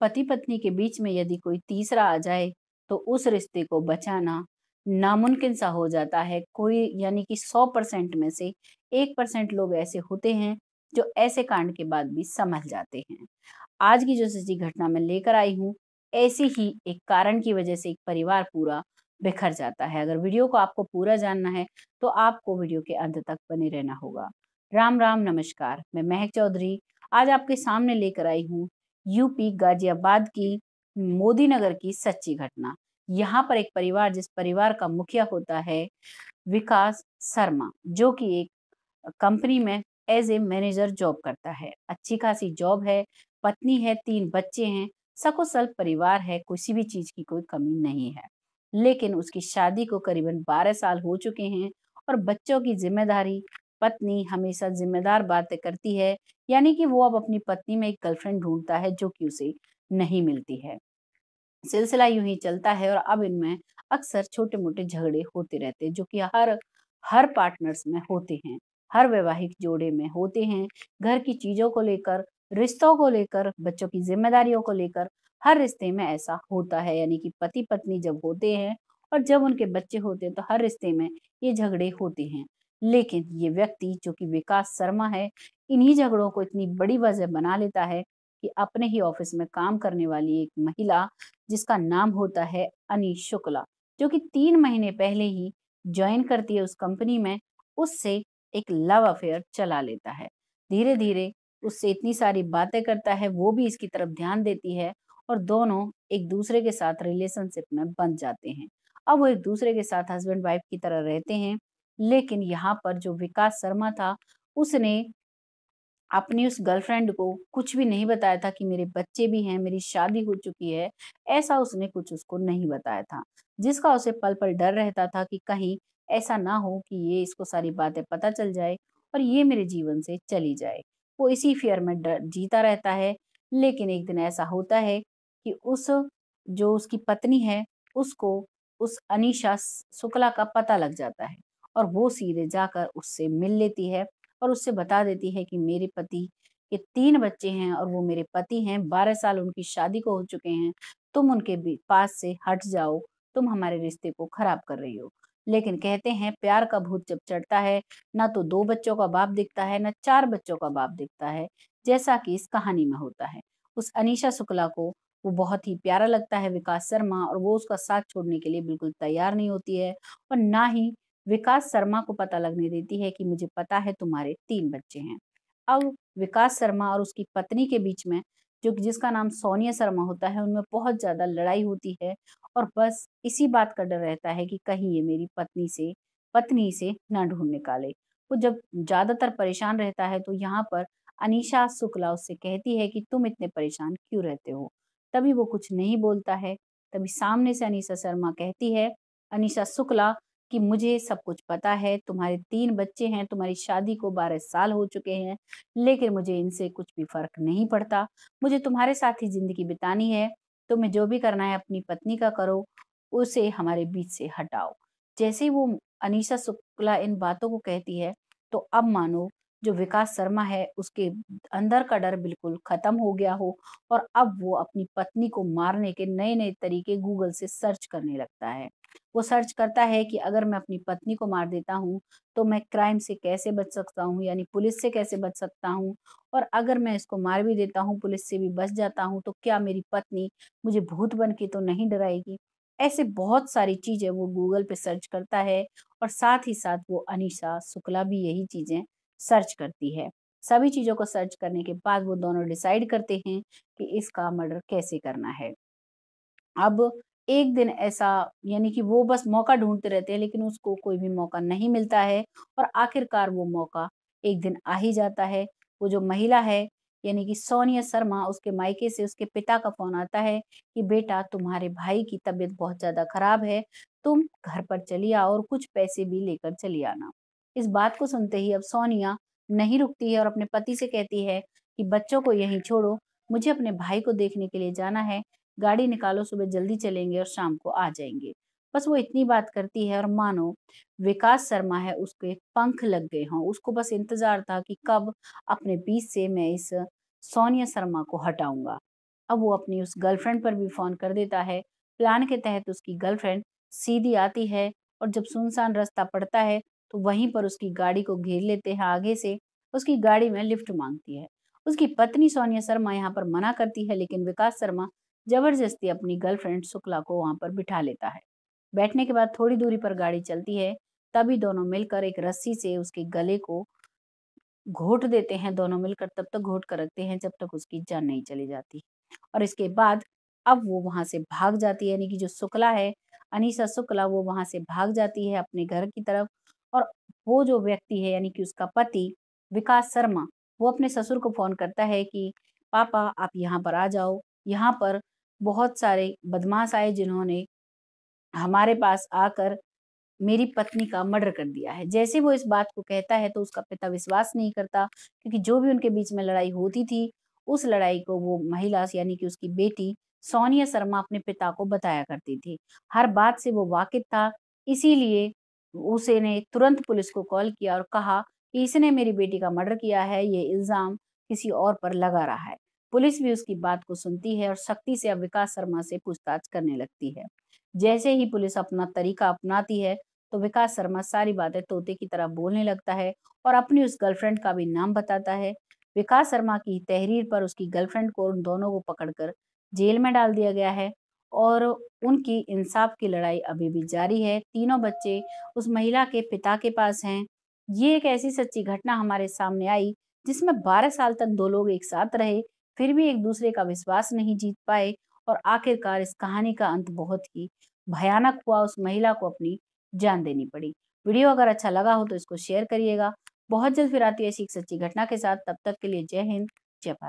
पति पत्नी के बीच में यदि कोई तीसरा आ जाए तो उस रिश्ते को बचाना नामुमकिन सा हो जाता है कोई यानी कि सौ परसेंट में से एक परसेंट लोग ऐसे होते हैं जो ऐसे कांड के बाद भी संभल जाते हैं आज की जो सच्ची घटना मैं लेकर आई हूँ ऐसे ही एक कारण की वजह से एक परिवार पूरा बिखर जाता है अगर वीडियो को आपको पूरा जानना है तो आपको वीडियो के अंत तक बने रहना होगा राम राम नमस्कार मैं महक चौधरी आज आपके सामने लेकर आई हूँ यूपी गाजियाबाद की मोदी नगर की सच्ची घटना यहाँ पर एक परिवार जिस परिवार का मुखिया होता है विकास शर्मा जो कि एक कंपनी में एज ए मैनेजर जॉब करता है अच्छी खासी जॉब है पत्नी है तीन बच्चे हैं सकोसल परिवार है किसी भी चीज की कोई कमी नहीं है लेकिन उसकी शादी को करीबन 12 साल हो चुके हैं और बच्चों की जिम्मेदारी पत्नी हमेशा जिम्मेदार बातें करती है यानी कि वो अब अपनी पत्नी में एक गर्लफ्रेंड ढूंढता है जो कि उसे नहीं मिलती है सिलसिला यूं ही चलता है और अब इनमें अक्सर छोटे मोटे झगड़े होते रहते हैं जो कि हर हर पार्टनर्स में होते हैं हर वैवाहिक जोड़े में होते हैं घर की चीजों को लेकर रिश्तों को लेकर बच्चों की जिम्मेदारियों को लेकर हर रिश्ते में ऐसा होता है यानी कि पति पत्नी जब होते हैं और जब उनके बच्चे होते हैं तो हर रिश्ते में ये झगड़े होते हैं लेकिन ये व्यक्ति जो कि विकास शर्मा है इन्हीं झगड़ों को इतनी बड़ी वजह बना लेता है कि अपने ही ऑफिस में काम करने वाली एक महिला जिसका नाम होता है अनी शुक्ला जो कि तीन महीने पहले ही ज्वाइन करती है उस कंपनी में उससे एक लव अफेयर चला लेता है धीरे धीरे उससे इतनी सारी बातें करता है वो भी इसकी तरफ ध्यान देती है और दोनों एक दूसरे के साथ रिलेशनशिप में बन जाते हैं अब वो एक दूसरे के साथ हस्बैंड वाइफ की तरह रहते हैं लेकिन यहाँ पर जो विकास शर्मा था उसने अपनी उस गर्लफ्रेंड को कुछ भी नहीं बताया था कि मेरे बच्चे भी हैं मेरी शादी हो चुकी है ऐसा उसने कुछ उसको नहीं बताया था जिसका उसे पल पल डर रहता था कि कहीं ऐसा ना हो कि ये इसको सारी बातें पता चल जाए और ये मेरे जीवन से चली जाए वो इसी फेयर में डर जीता रहता है लेकिन एक दिन ऐसा होता है कि उस जो उसकी पत्नी है उसको उस अनिशा शुक्ला का पता लग जाता है और वो सीधे जाकर उससे मिल लेती है और उससे बता देती है कि मेरे पति के तीन बच्चे हैं और वो मेरे पति हैं बारह साल उनकी शादी को हो चुके हैं तुम उनके पास से हट जाओ तुम हमारे रिश्ते को खराब कर रही हो लेकिन कहते हैं प्यार का भूत जब चढ़ता है ना तो दो बच्चों का बाप दिखता है ना चार बच्चों का बाप दिखता है जैसा कि इस कहानी में होता है उस अनिशा शुक्ला को वो बहुत ही प्यारा लगता है विकास शर्मा और वो उसका साथ छोड़ने के लिए बिल्कुल तैयार नहीं होती है और ना ही विकास शर्मा को पता लगने देती है कि मुझे पता है तुम्हारे तीन बच्चे हैं अब विकास शर्मा और उसकी पत्नी के बीच में जो जिसका नाम सोनिया शर्मा होता है उनमें बहुत ज़्यादा लड़ाई होती है और बस इसी बात का डर रहता है कि कहीं ये मेरी पत्नी से पत्नी से न ढूंढ निकाले वो जब ज़्यादातर परेशान रहता है तो यहाँ पर अनिशा शुक्ला उससे कहती है कि तुम इतने परेशान क्यों रहते हो तभी वो कुछ नहीं बोलता है तभी सामने से अनिशा शर्मा कहती है अनिशा शुक्ला कि मुझे सब कुछ पता है तुम्हारे तीन बच्चे हैं तुम्हारी शादी को बारह साल हो चुके हैं लेकिन मुझे इनसे कुछ भी फर्क नहीं पड़ता मुझे तुम्हारे साथ ही जिंदगी बितानी है तुम्हें तो जो भी करना है अपनी पत्नी का करो उसे हमारे बीच से हटाओ जैसे ही वो अनिशा शुक्ला इन बातों को कहती है तो अब मानो जो विकास शर्मा है उसके अंदर का डर बिल्कुल खत्म हो गया हो और अब वो अपनी पत्नी को मारने के नए नए तरीके गूगल से सर्च करने लगता है वो सर्च करता है कि अगर मैं अपनी पत्नी को मार देता हूँ तो मैं क्राइम से कैसे बच सकता हूँ यानी पुलिस से कैसे बच सकता हूँ और अगर मैं इसको मार भी देता हूँ पुलिस से भी बच जाता हूँ तो क्या मेरी पत्नी मुझे भूत बन के तो नहीं डराएगी ऐसे बहुत सारी चीज़ें वो गूगल पे सर्च करता है और साथ ही साथ वो अनिशा शुक्ला भी यही चीज़ें सर्च करती है सभी चीज़ों को सर्च करने के बाद वो दोनों डिसाइड करते हैं कि इसका मर्डर कैसे करना है अब एक दिन ऐसा यानी कि वो बस मौका ढूंढते रहते हैं लेकिन उसको कोई भी मौका नहीं मिलता है और आखिरकार वो मौका एक दिन आ ही जाता है वो जो महिला है यानी कि सोनिया शर्मा उसके मायके से उसके पिता का फोन आता है कि बेटा तुम्हारे भाई की तबीयत बहुत ज़्यादा खराब है तुम घर पर चली आओ और कुछ पैसे भी लेकर चली आना इस बात को सुनते ही अब सोनिया नहीं रुकती है और अपने पति से कहती है कि बच्चों को यहीं छोड़ो मुझे अपने भाई को देखने के लिए जाना है गाड़ी निकालो सुबह जल्दी चलेंगे और शाम को आ जाएंगे बस वो इतनी बात करती है और मानो विकास शर्मा है उसके पंख लग गए हों उसको बस इंतजार था कि कब अपने बीच से मैं इस सोनिया शर्मा को हटाऊंगा अब वो अपनी उस गर्लफ्रेंड पर भी फोन कर देता है प्लान के तहत उसकी गर्लफ्रेंड सीधी आती है और जब सुनसान रास्ता पड़ता है तो वहीं पर उसकी गाड़ी को घेर लेते हैं आगे से उसकी गाड़ी में लिफ्ट मांगती है उसकी पत्नी सोनिया शर्मा यहाँ पर मना करती है लेकिन विकास शर्मा जबरदस्ती अपनी गर्लफ्रेंड शुक्ला को वहां पर बिठा लेता है बैठने के बाद थोड़ी दूरी पर गाड़ी चलती है तभी दोनों मिलकर एक रस्सी से उसके गले को घोट देते हैं दोनों मिलकर तब तक घोट कर रखते हैं जब तक उसकी जान नहीं चली जाती और इसके बाद अब वो वहां से भाग जाती है यानी कि जो शुक्ला है अनिशा शुक्ला वो वहां से भाग जाती है अपने घर की तरफ और वो जो व्यक्ति है यानी कि उसका पति विकास शर्मा वो अपने ससुर को फोन करता है कि पापा आप यहाँ पर आ जाओ यहाँ पर बहुत सारे बदमाश आए जिन्होंने हमारे पास आकर मेरी पत्नी का मर्डर कर दिया है जैसे वो इस बात को कहता है तो उसका पिता विश्वास नहीं करता क्योंकि जो भी उनके बीच में लड़ाई होती थी उस लड़ाई को वो महिला यानी कि उसकी बेटी सोनिया शर्मा अपने पिता को बताया करती थी हर बात से वो वाकिफ था इसीलिए उसे ने तुरंत पुलिस को कॉल किया और कहा कि इसने मेरी बेटी का मर्डर किया है ये इल्ज़ाम किसी और पर लगा रहा है पुलिस भी उसकी बात को सुनती है और सख्ती से अब विकास शर्मा से पूछताछ करने लगती है जैसे ही पुलिस अपना तरीका अपनाती है तो विकास शर्मा सारी बातें तोते की तरह बोलने लगता है और अपनी उस गर्लफ्रेंड का भी नाम बताता है विकास शर्मा की तहरीर पर उसकी गर्लफ्रेंड को उन दोनों को पकड़कर जेल में डाल दिया गया है और उनकी इंसाफ की लड़ाई अभी भी जारी है तीनों बच्चे उस महिला के पिता के पास हैं ये एक ऐसी सच्ची घटना हमारे सामने आई जिसमें 12 साल तक दो लोग एक साथ रहे फिर भी एक दूसरे का विश्वास नहीं जीत पाए और आखिरकार इस कहानी का अंत बहुत ही भयानक हुआ उस महिला को अपनी जान देनी पड़ी वीडियो अगर अच्छा लगा हो तो इसको शेयर करिएगा बहुत जल्द फिर आती है ऐसी एक सच्ची घटना के साथ तब तक के लिए जय हिंद जय भारत